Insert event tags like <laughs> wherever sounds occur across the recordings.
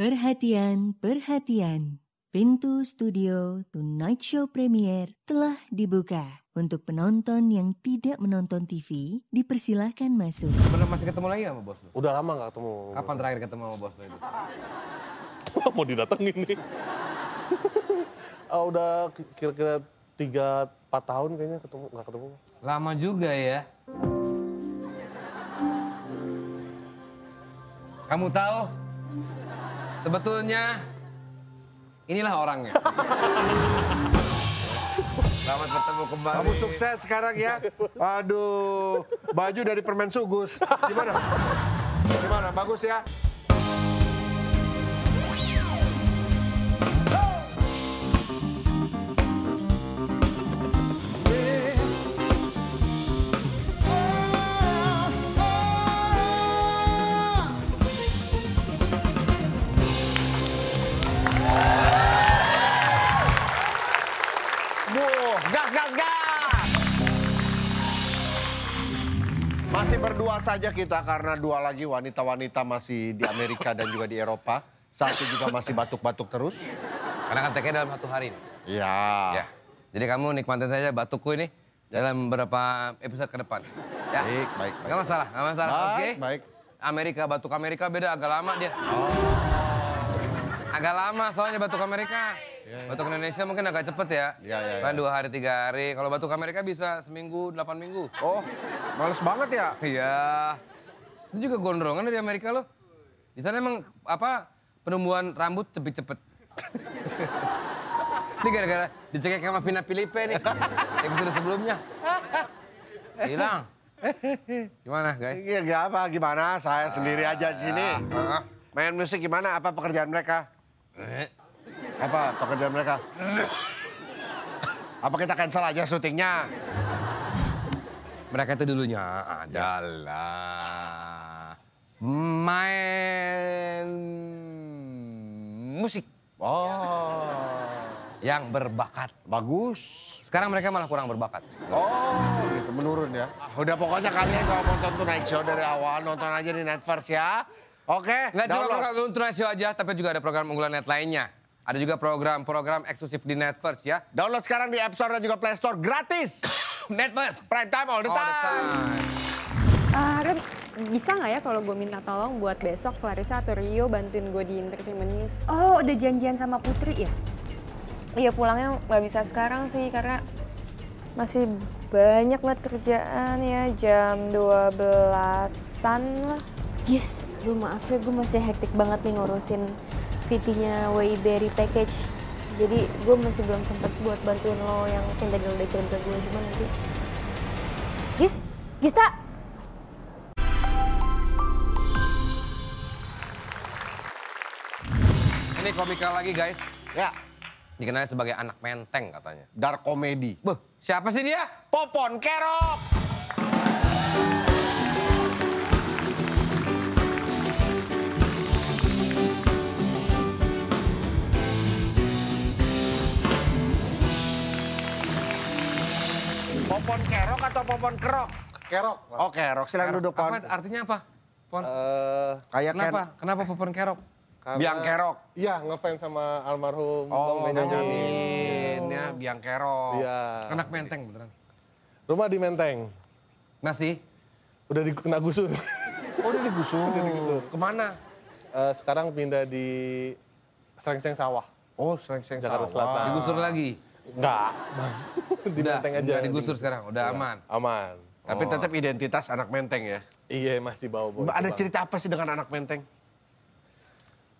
Perhatian, perhatian. Pintu studio Tonight Show premier telah dibuka. Untuk penonton yang tidak menonton TV, dipersilahkan masuk. Pernah masih ketemu lagi sama bos lu? Udah lama gak ketemu. Kapan terakhir ketemu sama bos lu itu? <laughs> Mau didatengin nih. oh, <laughs> udah kira-kira tiga, empat tahun kayaknya ketemu, gak ketemu. Lama juga ya. Kamu tahu Sebetulnya inilah orangnya. Selamat bertemu kembali. Kamu sukses sekarang ya. Aduh, baju dari permen sugus. Gimana? Gimana? Bagus ya? saja kita karena dua lagi wanita-wanita masih di Amerika dan juga di Eropa. Satu juga masih batuk-batuk terus. Karena kan take dalam satu hari nih. Iya. Ya. Jadi kamu nikmatin saja batukku ini dalam beberapa episode ke depan. Ya. Baik, baik. baik. Gak masalah, gak masalah. Baik, Oke. Okay. Baik. Amerika, batuk Amerika beda agak lama dia. Oh. Agak lama soalnya batuk Amerika. Untuk iya, iya. Batuk Indonesia mungkin agak cepet ya. Iya, iya, iya. Kan dua hari, tiga hari. Kalau batuk Amerika bisa seminggu, delapan minggu. Oh, males banget ya? Iya. Itu juga gondrongan dari Amerika loh. Di sana emang apa penumbuhan rambut lebih cepet. <laughs> Ini gara-gara dicekek sama Pina Filipe nih. <laughs> Episode sebelumnya. Hilang. Gimana guys? Gak apa, gimana? Saya sendiri ah, aja di sini. Ah. Main musik gimana? Apa pekerjaan mereka? Eh, apa pekerjaan mereka? Apa kita cancel aja syutingnya? Mereka itu dulunya adalah main musik. Oh. Yang berbakat. Bagus. Sekarang mereka malah kurang berbakat. Oh, gitu menurun ya. Udah pokoknya kalian kalau nonton Tonight Show dari awal nonton aja di Netverse ya. Oke. Okay, Nggak cuma program Tonight Show aja, tapi juga ada program unggulan net lainnya. Ada juga program-program eksklusif di Netverse ya. Download sekarang di App Store dan juga Play Store gratis. <coughs> Netverse. Prime time all the time. All ah, the time. bisa nggak ya kalau gue minta tolong buat besok Clarissa atau Rio bantuin gue di Entertainment News? Oh, udah janjian sama Putri ya? Iya, pulangnya nggak bisa sekarang sih karena masih banyak banget kerjaan ya, jam 12-an lah. Yes, lu maaf ya gue masih hektik banget nih ngurusin VT-nya Wayberry Package. Jadi gue masih belum sempet buat bantuin lo yang mungkin tadi lo udah kirim ke gue, cuman nanti... Gis? Gista? Ini komika lagi guys. Ya. Dikenal sebagai anak menteng katanya. Dark comedy. Beh, siapa sih dia? Popon Kerok. pohon kerok atau pohon kerok? Kerok. Oh kerok, silakan duduk Pon. Apa, artinya apa? Pohon. Uh, eh, Kayak kenapa? Ken. Kenapa pohon kerok? Karena, biang kerok. Iya, ngefans sama almarhum oh, Bang Ya, biang kerok. Iya. Anak menteng beneran. Rumah di Menteng. Masih? Udah di, kena gusur. Oh, udah digusur. udah digusur. Kemana? Uh, sekarang pindah di Serengseng Sawah. Oh, Serengseng Jakarta Selatan. Digusur lagi? Enggak. <laughs> di udah, menteng aja. Udah digusur sekarang, udah ya. aman. Aman. Tapi oh. tetap identitas anak menteng ya? Iya masih bawa bawa. Ada cerita apa sih dengan anak menteng?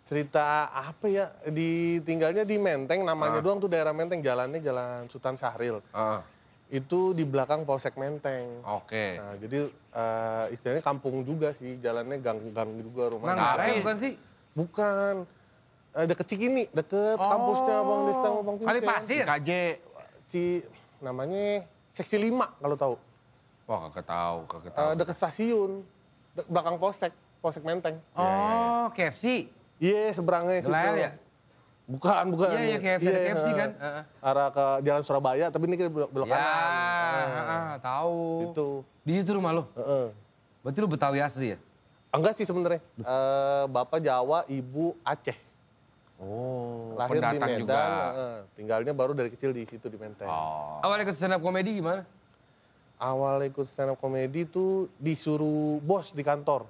Cerita apa ya? Di tinggalnya di Menteng, namanya ah. doang tuh daerah Menteng, jalannya jalan Sultan Syahril. Ah. Itu di belakang Polsek Menteng. Oke. Okay. Nah, jadi uh, istilahnya kampung juga sih, jalannya gang-gang juga rumah. Nah, bukan sih? Bukan. Eh, deket Cikini, deket oh. kampusnya Bang Desta sama Bang Pimpin. Kali Pasir? KJ. Ci, namanya Seksi 5 kalau tahu. Wah kakak tahu, kakak tahu. Uh, deket stasiun, de belakang Polsek, Polsek Menteng. Oh, yeah, yeah. KFC? Iya, yeah, iya. iya, seberangnya. Gelayar ya? Bukan, bukan. Iya, iya, KFC, yeah, iya, KFC kan. Uh, Arah ke Jalan Surabaya, tapi ini kita belok, ya, kanan. Iya, uh, uh, tahu. Itu. Di situ rumah lo? Uh, uh. Berarti lo Betawi asli ya? Enggak sih sebenarnya. Uh, bapak Jawa, ibu Aceh. Oh, lahir pendatang di Medan, juga. Uh, tinggalnya baru dari kecil di situ di Menteng. Oh. Awal ikut stand up komedi gimana? Awal ikut stand up komedi itu disuruh bos di kantor.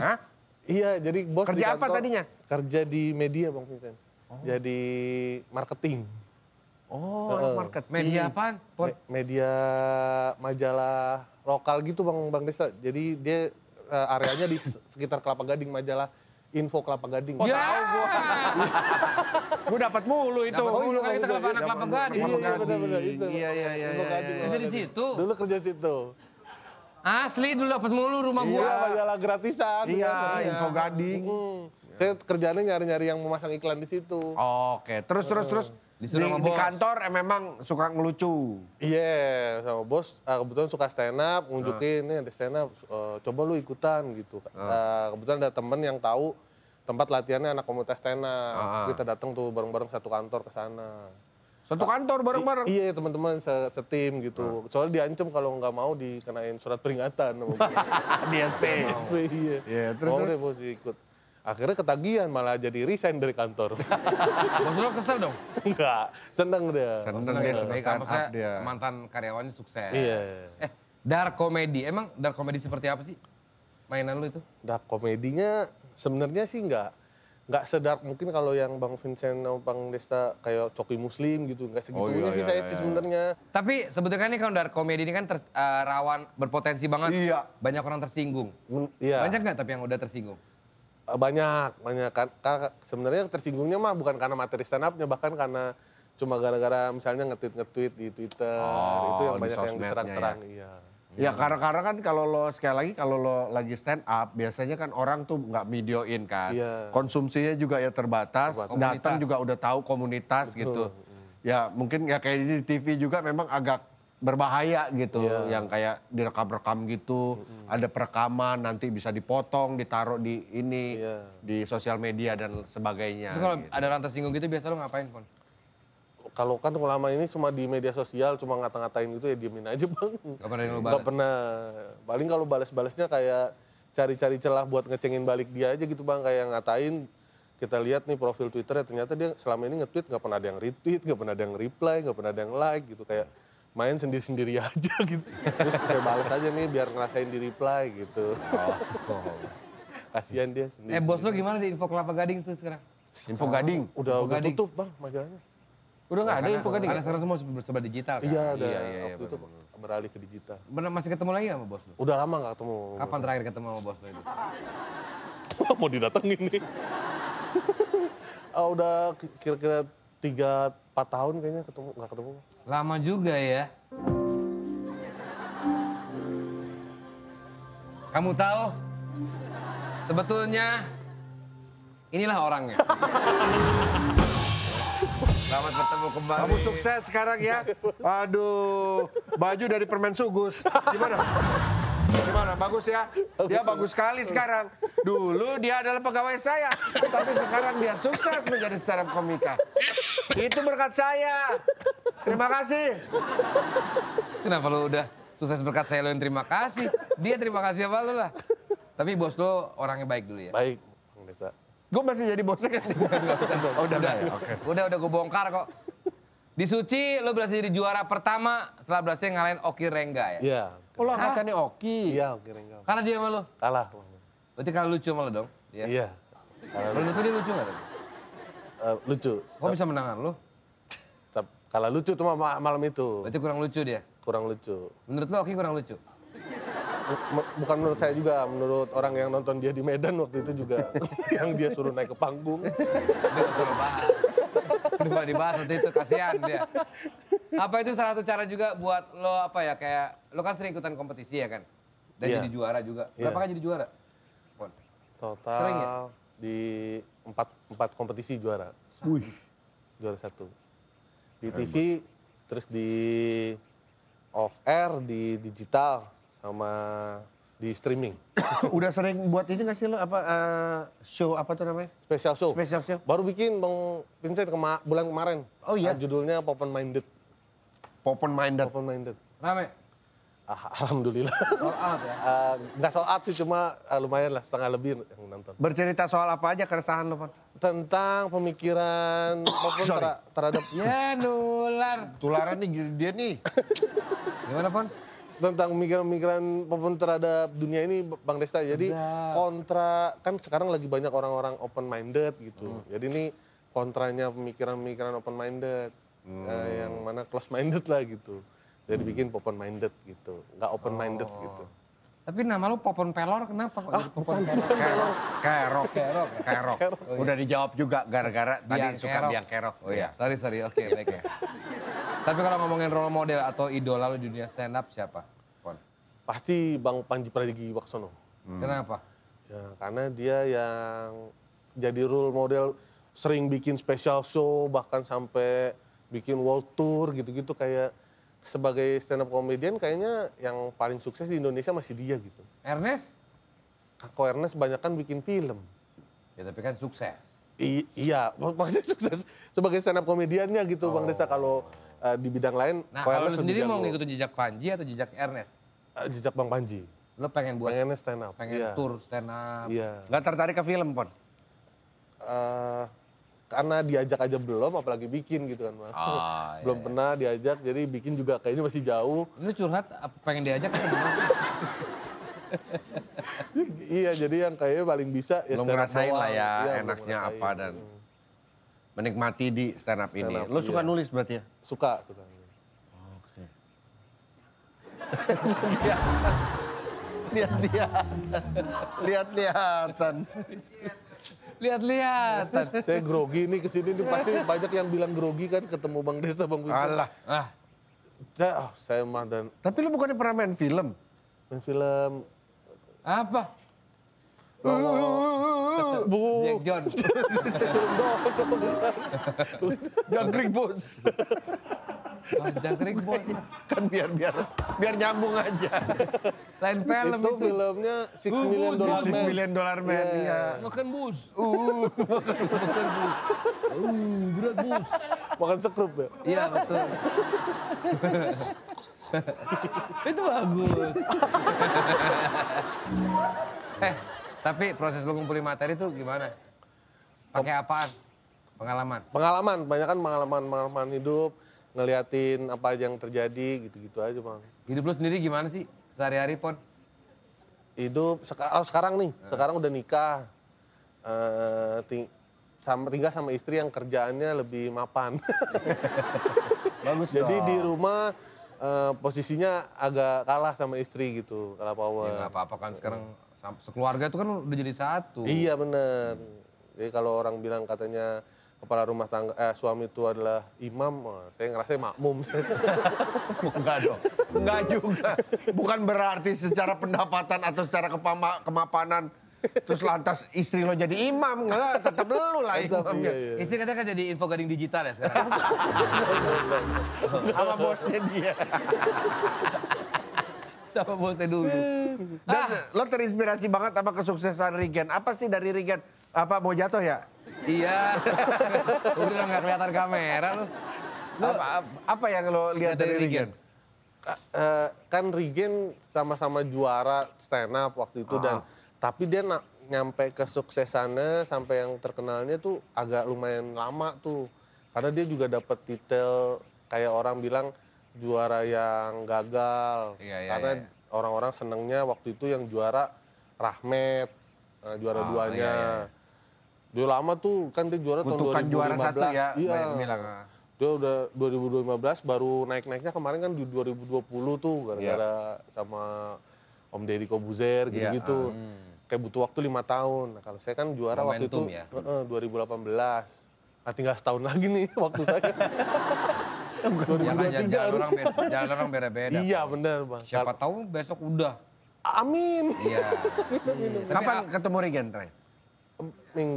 Hah? Iya, jadi bos kerja di kantor. Kerja apa tadinya? Kerja di media, Bang Vincent. Oh. Jadi marketing. Oh, uh, marketing. Media apa? Me media majalah lokal gitu, Bang Bang Desa. Jadi dia uh, areanya di sekitar Kelapa Gading majalah Info Kelapa Gading. ya. Gue <laughs> dapat mulu itu. Dapat mulu kan kita iya, Kelapa Anak iya, Kelapa Gading. Iya, Iya, iya, iya. di situ. Dulu kerja di situ. Asli dulu dapat mulu rumah gue. gua. Iya, majalah gratisan. Iya, info gading. Saya kerjanya nyari-nyari yang memasang iklan di situ. Oke, terus terus terus di, di kantor eh, memang suka ngelucu. Iya, yeah, sama bos uh, kebetulan suka stand up, ngunjukin uh. nih ada stand up, uh, eh, coba lu ikutan gitu. Uh. Uh, kebetulan ada temen yang tahu tempat latihannya anak komunitas tena. Ah, ah. Kita datang tuh bareng-bareng satu kantor ke sana. Satu ah, kantor bareng-bareng. Iya, teman-teman se setim gitu. Soal ah. Soalnya diancam kalau nggak mau dikenain surat peringatan <laughs> di SP. <laughs> Iya, iya. terus mau terus. ikut. Akhirnya ketagihan malah jadi resign dari kantor. Bos <laughs> lo kesel dong? Enggak, seneng dia. Seneng, dia, seneng kan dia. Mantan karyawannya sukses. Iya. Eh, dark comedy, emang dark comedy seperti apa sih? Mainan lu itu? Dark komedinya Sebenarnya sih nggak nggak sedar mungkin kalau yang Bang Vincent sama Bang Desta kayak coki muslim gitu nggak oh, segitunya oh, iya, sih iya, saya iya, iya. sebenarnya. Tapi sebetulnya ini kalau dari komedi ini kan ter, uh, rawan berpotensi banget. Iya. Banyak orang tersinggung. iya. Banyak nggak tapi yang udah tersinggung? Eh, banyak, banyak. Sebenarnya tersinggungnya mah bukan karena materi stand up bahkan karena cuma gara-gara misalnya ngetweet ngetweet di Twitter oh, itu yang banyak yang diserang-serang ya. iya Ya karena ya. karena kan kalau lo sekali lagi kalau lo lagi stand up biasanya kan orang tuh nggak videoin kan. Ya. Konsumsinya juga ya terbatas, terbatas. datang juga udah tahu komunitas Betul. gitu. Hmm. Ya mungkin ya kayak di TV juga memang agak berbahaya gitu ya. yang kayak direkam-rekam gitu, hmm ada perekaman nanti bisa dipotong, ditaruh di ini ya. di sosial media dan sebagainya. Terus kalau gitu. ada rantai singgung gitu biasa lo ngapain, Pon? kalau kan ulama ini cuma di media sosial cuma ngata-ngatain gitu ya diemin aja bang. Gak pernah lu Gak pernah. Paling kalau balas-balasnya kayak cari-cari celah buat ngecengin balik dia aja gitu bang kayak ngatain kita lihat nih profil Twitternya ternyata dia selama ini nge-tweet nggak pernah ada yang retweet, nggak pernah ada yang reply, nggak pernah ada yang like gitu kayak main sendiri-sendiri <laughs> aja gitu. Terus kayak balas aja nih biar ngerasain di reply gitu. Oh, oh. <laughs> Kasihan dia sendiri. Eh bos lo gimana di Info Kelapa Gading tuh sekarang? Info Gading? Udah, Info udah Gading. tutup bang majalahnya. Udah nggak ada info gading. Kan karena sekarang semua serba digital kan? Iya, ada. Iya, iya waktu iya, itu beralih ke digital. Benar masih ketemu lagi sama bos lu? Udah lama nggak ketemu. Kapan terakhir ketemu sama bos lo itu? <laughs> Mau didatangi nih. oh, <laughs> udah kira-kira tiga empat tahun kayaknya ketemu nggak ketemu. Lama juga ya. Kamu tahu sebetulnya inilah orangnya. <laughs> Selamat bertemu kembali. Kamu sukses sekarang ya. Aduh, baju dari permen sugus. Gimana? Gimana? Bagus ya? Dia bagus sekali sekarang. Dulu dia adalah pegawai saya, tapi sekarang dia sukses menjadi stand up komika. Itu berkat saya. Terima kasih. Kenapa lo udah sukses berkat saya lo yang terima kasih? Dia terima kasih apa lo lah. Tapi bos lo orangnya baik dulu ya? Baik. Gue masih jadi bosnya kan? <laughs> oh, udah, udah, ya? okay. udah, udah gue bongkar kok. Di Suci lo berhasil jadi juara pertama setelah berhasil ngalahin Oki Rengga ya? Iya. Oh lo Oki? Iya Oki Rengga. Kalah dia sama lo? Kalah. Berarti kalah lucu sama lo dong? Iya. iya. tuh dia lucu gak tadi? Uh, lucu. Kok bisa menangan lo? Kalah lucu cuma malam itu. Berarti kurang lucu dia? Kurang lucu. Menurut lo Oki kurang lucu? bukan menurut saya juga, menurut orang yang nonton dia di Medan waktu itu juga <laughs> yang dia suruh naik ke panggung. Dia suruh bahas. Udah dibahas waktu itu, kasihan dia. Apa itu salah satu cara juga buat lo apa ya, kayak lo kan sering ikutan kompetisi ya kan? Dan yeah. jadi juara juga. Iya. Berapa yeah. kan jadi juara? Pon. Total sering, ya? di empat, empat kompetisi juara. Wih. Juara satu. Di TV, terus di off air, di digital sama di streaming. <coughs> Udah sering buat ini gak sih lo apa uh, show apa tuh namanya? Special show. Special show. Baru bikin Bang Vincent kema bulan kemarin. Oh iya. Nah, judulnya Open Minded. Open Minded. Open Minded. Rame. Ah, Alhamdulillah. <laughs> Soal ya? Uh, <laughs> eh, gak soal sih, cuma uh, lumayan lah setengah lebih yang nonton. Bercerita soal apa aja keresahan lo, Pak? Tentang pemikiran <coughs> maupun ter terhadap... Ya, nular. Tularan nih, dia nih. Gimana, Pan? tentang pemikiran-pemikiran pemikiran terhadap dunia ini Bang Desta. Jadi Udah. kontra kan sekarang lagi banyak orang-orang open minded gitu. Hmm. Jadi ini kontranya pemikiran-pemikiran open minded eh, hmm. eh, yang mana close minded lah gitu. Jadi hmm. bikin open minded gitu, nggak open minded oh. gitu. Tapi nama lu Popon Pelor kenapa ah, jadi Popon Pelor? Kerok, kerok, kerok, kerok. Oh, iya. Udah dijawab juga gara-gara tadi suka kerok. biang kerok. Oh iya. iya sorry, sorry. Oke, okay, baik ya. Tapi kalau ngomongin role model atau idola lu di dunia stand up siapa? Pon. Pasti Bang Panji Pragiwaksono. Hmm. Kenapa? Ya, karena dia yang jadi role model sering bikin special show bahkan sampai bikin world tour gitu-gitu kayak sebagai stand up comedian kayaknya yang paling sukses di Indonesia masih dia gitu. Ernest? kakak Ernest banyak kan bikin film. Ya tapi kan sukses. I iya, maksudnya <laughs> sukses sebagai stand up komediannya gitu oh. Bang Desa kalau uh, di bidang lain. Nah kalau lu sendiri mau ngikutin jejak Panji atau jejak Ernest? Uh, jejak Bang Panji. Lo pengen buat pengen stand up. Pengen yeah. tour stand up. Iya. Yeah. Gak tertarik ke film, pun? Uh, eh, karena diajak aja belum apalagi bikin gitu kan mas oh, <laughs> belum iya. pernah diajak jadi bikin juga kayaknya masih jauh ini curhat pengen diajak <laughs> iya jadi yang kayaknya paling bisa ya belum ngerasain lah ya, ya enaknya apa dan hmm. menikmati di stand up stand ini up, lo suka iya. nulis berarti ya suka suka oh, oke okay. <laughs> lihat lihat lihat lihatan lihat-lihat. <laughs> Saya grogi nih kesini nih pasti banyak yang bilang grogi kan ketemu Bang Desa Bang Wicak. Alah. Ah. Saya, oh, saya mah dan. Tapi lu bukannya pernah main film? Main film. Apa? Bu. Jack John. <laughs> Jangkrik bos. <laughs> jangkrik boy. <laughs> Kan biar biar biar nyambung aja. Lain film itu. Itu filmnya Six uh, Million Dollar Man. Six Million Dollar Man, Yeah. Ya. Iya. Makan bus. Uh, uh, makan bus. Uh, berat bus. Makan sekrup ya? Iya, betul. itu bagus. eh, tapi proses lu ngumpulin materi itu gimana? Pakai apaan? Pengalaman? Pengalaman, banyak kan pengalaman-pengalaman hidup ngeliatin apa aja yang terjadi gitu-gitu aja bang. Hidup lu sendiri gimana sih sehari-hari pon? Hidup seka oh, sekarang nih, hmm. sekarang udah nikah. Uh, eh, ting sama tinggal sama istri yang kerjaannya lebih mapan. <laughs> Bagus Jadi dong. di rumah uh, posisinya agak kalah sama istri gitu, kalah power. Ya apa-apa kan sekarang sekeluarga itu kan udah jadi satu. Iya bener. Hmm. Jadi kalau orang bilang katanya kepala rumah tangga eh, suami itu adalah imam, saya ngerasa makmum. <laughs> Enggak dong. Enggak juga. Bukan berarti secara pendapatan atau secara kepama, kemapanan Terus lantas istri lo jadi imam, enggak, tetap lo lah imamnya. Iya, iya. Istri katanya kan jadi info gading digital ya sekarang. <laughs> Sama bosnya dia. Sama bosnya dulu. Dan ah. lo terinspirasi banget sama kesuksesan Rigen. Apa sih dari Rigen? Apa mau jatuh ya? Iya. <laughs> Udah nggak kelihatan kamera lu. lu apa, apa yang lo lihat dari, dari Regen? Regen? Uh, eh, kan Regen sama-sama juara stand up waktu itu ah. dan tapi dia na- nyampe kesuksesannya sampai yang terkenalnya tuh agak lumayan lama tuh. Karena dia juga dapat titel kayak orang bilang juara yang gagal. Iya, iya, Karena iya. orang-orang senengnya waktu itu yang juara Rahmet, uh, eh, juara oh, duanya. Iya, iya, iya. Dia lama tuh kan dia juara Kutukan tahun 2015. juara satu ya. Iya. Bilang. Dia udah 2015 baru naik-naiknya kemarin kan di 2020 tuh gara-gara yeah. sama Om Deddy Kobuzer iya, gitu-gitu. Yeah, um. Kayak butuh waktu lima tahun. Nah, kalau saya kan juara Momentum waktu itu ya? eh, 2018. Nah, tinggal setahun lagi nih <laughs> waktu saya. ya <laughs> kan, jalan orang beda, jalan orang beda-beda. Iya benar bang. Siapa tahu besok udah. Amin. Iya. hmm. <laughs> Kapan ketemu Regen Minggu. Ming,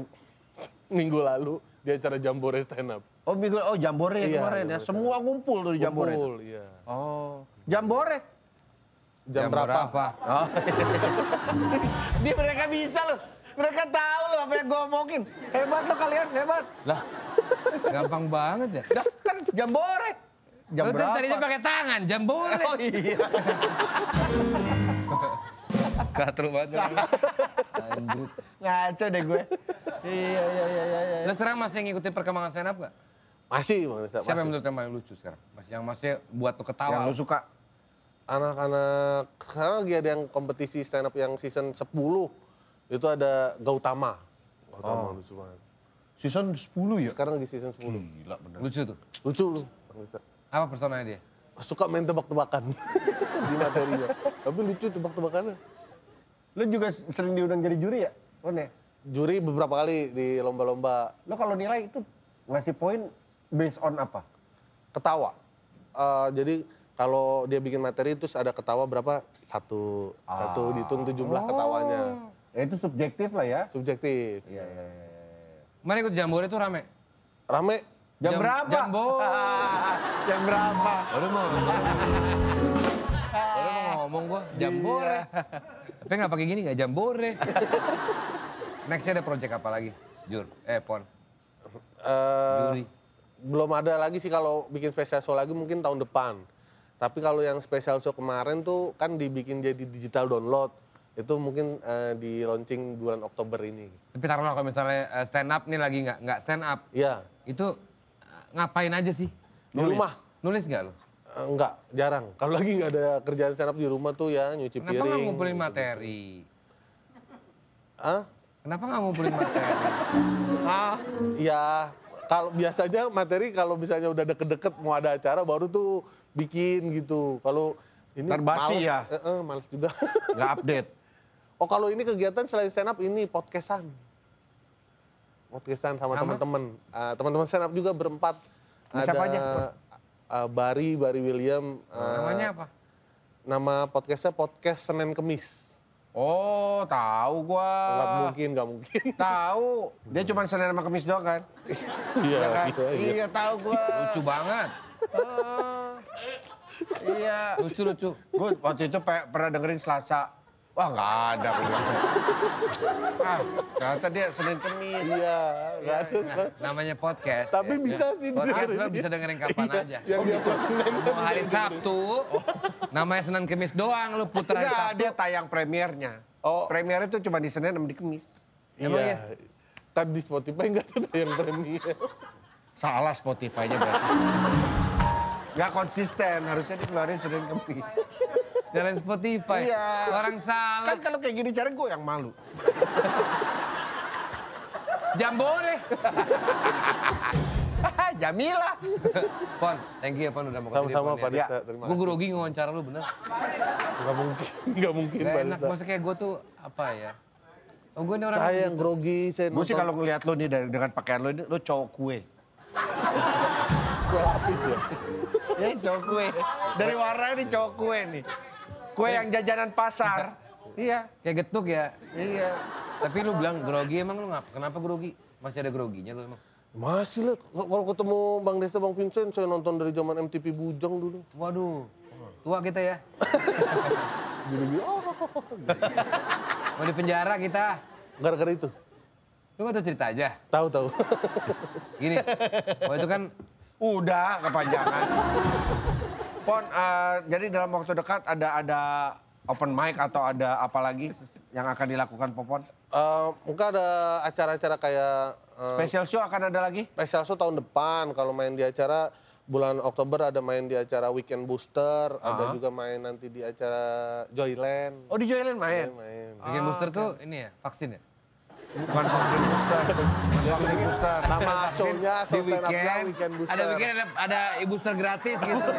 minggu lalu di acara Jambore stand up. Oh, minggu oh Jambore iya, kemarin ya. Semua ngumpul tuh di Jambore. Ngumpul, iya. Oh. Jambore. Jam, Jam berapa? berapa? Oh. <laughs> Dia mereka bisa loh. Mereka tahu loh apa yang gue omongin. Hebat lo kalian, hebat. Lah, gampang banget ya. Nah, kan Jambore. Jam Lalu berapa? Tadinya pakai tangan, Jambore. Oh iya. <laughs> Katru banget. Lanjut. Ngaco deh gue. Iya, iya, iya, iya. iya. Nah, sekarang masih ngikutin perkembangan stand up gak? Masih, Bang Siapa masih. yang menurut yang paling lucu sekarang? Masih yang masih buat tuh ketawa. Yang lu suka? Anak-anak, sekarang lagi ada yang kompetisi stand up yang season 10. Itu ada Gautama. Gautama oh. lucu banget. Season 10 ya? Sekarang lagi season 10. Gila bener. Lucu tuh? Lucu lu. Apa personanya dia? Suka main tebak-tebakan <laughs> di materinya. Tapi lucu tebak-tebakannya. Lu juga sering diundang jadi juri ya? Oh juri beberapa kali di lomba-lomba. Lo kalau nilai itu ngasih poin based on apa? Ketawa. Uh, jadi kalau dia bikin materi terus ada ketawa berapa? Satu, ah. satu dihitung itu jumlah oh. ketawanya. Ya itu subjektif lah ya. Subjektif. Iya, iya, iya. iya, iya. Mana ikut jambore itu rame? Rame. Jam, jam berapa? Jambo. <laughs> jam berapa? Aduh mau. Aduh mau ngomong gue jambore. Iya. Tapi nggak pakai gini nggak jambore. <laughs> Nextnya ada project apa lagi? Jur, eh Pon. Uh, Belum ada lagi sih kalau bikin special show lagi mungkin tahun depan. Tapi kalau yang special show kemarin tuh kan dibikin jadi digital download. Itu mungkin uh, di launching bulan Oktober ini. Tapi taruhlah kalau misalnya uh, stand up nih lagi nggak nggak stand up. Iya. Itu ngapain aja sih? Di rumah. Nulis nggak lo? enggak, jarang. Kalau lagi nggak ada kerjaan stand up di rumah tuh ya nyuci Kenapa piring. Kenapa ngumpulin materi? Gitu. Hah? Kenapa nggak ngumpulin materi? ah, ya kalau biasanya materi kalau misalnya udah deket-deket mau ada acara baru tuh bikin gitu. Kalau ini terbasi ya. Eh, eh, males juga. <laughs> Nggak update. Oh kalau ini kegiatan selain stand up ini podcastan. Podcastan sama, teman teman-teman. Ah, teman-teman stand up juga berempat. Ini ada, siapa aja? Uh, Bari, Bari William. Uh, Namanya ah, apa? Nama podcastnya Podcast Senin Kemis. Oh, tahu gua. Enggak mungkin, enggak mungkin. <laughs> Tahu. Dia cuma Senin sama kemis doang kan? <laughs> Iya, iya, kan? iya, iya. Iya, tahu gua. Lucu banget. Uh, iya. Lucu, lucu. Gue waktu itu pernah dengerin Selasa Wah nggak ada. aku bilang. ah, ternyata dia Senin Kemis. Iya, ya, ada. Nah, namanya podcast. Tapi ya. bisa sih. Podcast lo bisa dengerin iya, kapan iya, aja. Yang oh, gitu. Mau hari Sabtu, oh. namanya Senin Kemis doang lo putar hari Sabtu. dia tayang premiernya. Oh. Premiernya tuh cuma di Senin sama di Kemis. Iya. Emang ya? Tadi di Spotify nggak ada tayang premier. Salah Spotify-nya berarti. Nggak konsisten, harusnya dikeluarin Senin Kemis. Jalan Spotify. Iya. Orang salah. Kan kalau kayak gini cara gue yang malu. Jambore. Jamila. Pon, thank you ya Pon udah mau kasih Sama-sama ya. Pak ya. terima kasih. Gue grogi ngawancara lu bener. Gak mungkin, gak mungkin gak enak, maksudnya kayak gue tuh apa ya. Oh, gue ini orang saya yang grogi, saya Gue sih kalau ngeliat lu nih dari, dengan pakaian lu ini, lu cowok kue. kue lapis ya? Ini cowok kue. Dari warnanya ini cowok kue nih. Kue yang jajanan pasar. <laughs> iya. Kayak getuk ya. Iya. Tapi lu bilang grogi emang lu ngap, kenapa grogi? Masih ada groginya lu emang? Masih lah, kalau ketemu Bang desa Bang Vincent, saya nonton dari zaman MTV Bujang dulu. Waduh, tua kita ya. Jadi <laughs> oh. Mau di penjara kita. Gara-gara itu. Lu gak tau cerita aja? Tahu tahu. Gini, waktu itu kan... Udah kepanjangan. <laughs> Pon, uh, eh, jadi dalam waktu dekat ada ada open mic atau ada apa lagi yang akan dilakukan Popon? Uh, mungkin ada acara-acara kayak... Uh, special show akan ada lagi? Special show tahun depan kalau main di acara bulan Oktober ada main di acara Weekend Booster, uh -huh. ada juga main nanti di acara Joyland. Oh di Joyland main? main, main. Weekend oh, Booster okay. Ah, tuh ini ya, vaksin ya? bukan vaksin booster, vaksin booster, Nama shownya di weekend, weekend booster. Ada weekend ada, ada booster gratis gitu.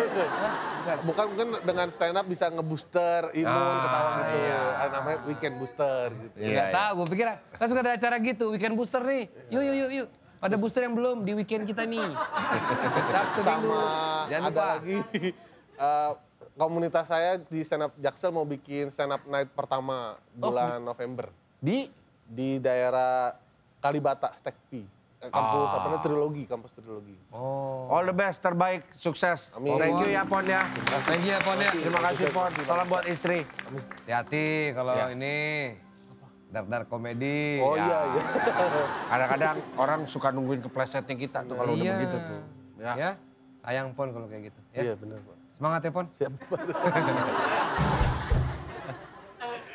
<laughs> Bukan mungkin dengan stand up bisa ngebooster imun ah, ketawa gitu. Iya. Ada namanya weekend booster gitu. Iya, Gak iya. tahu, gue pikir kan suka ada acara gitu, weekend booster nih. Yuk yuk yuk yuk. Ada booster yang belum di weekend kita nih. <laughs> Sabtu Sama minggu. Jangan ada lupa. lagi uh, komunitas saya di stand up Jaksel mau bikin stand up night pertama oh, bulan oh. November. Di di daerah Kalibata, Stekpi. Kampus ah. apa namanya trilogi, kampus trilogi. Oh. All the best, terbaik, sukses. Amin. Thank you ya Pon ya. Thank you ya Pon ya. Terima kasih Pon. Salam buat istri. Hati-hati kalau ya. ini dar-dar komedi. Oh ya. iya iya. Kadang-kadang orang suka nungguin keplesetnya kita tuh kalau iya. udah begitu tuh. Ya. ya. Sayang Pon kalau kayak gitu. Ya. Iya benar Pon. Semangat ya Pon. Siap. <laughs>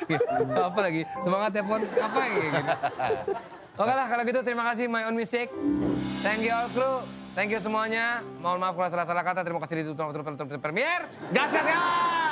<laughs> apa lagi? Semangat ya Apa lagi? Oke lah kalau gitu terima kasih My Own Music. Thank you all crew. Thank you semuanya. Mohon maaf kalau salah-salah kata. Terima kasih di tutup premier. Gas gas gas.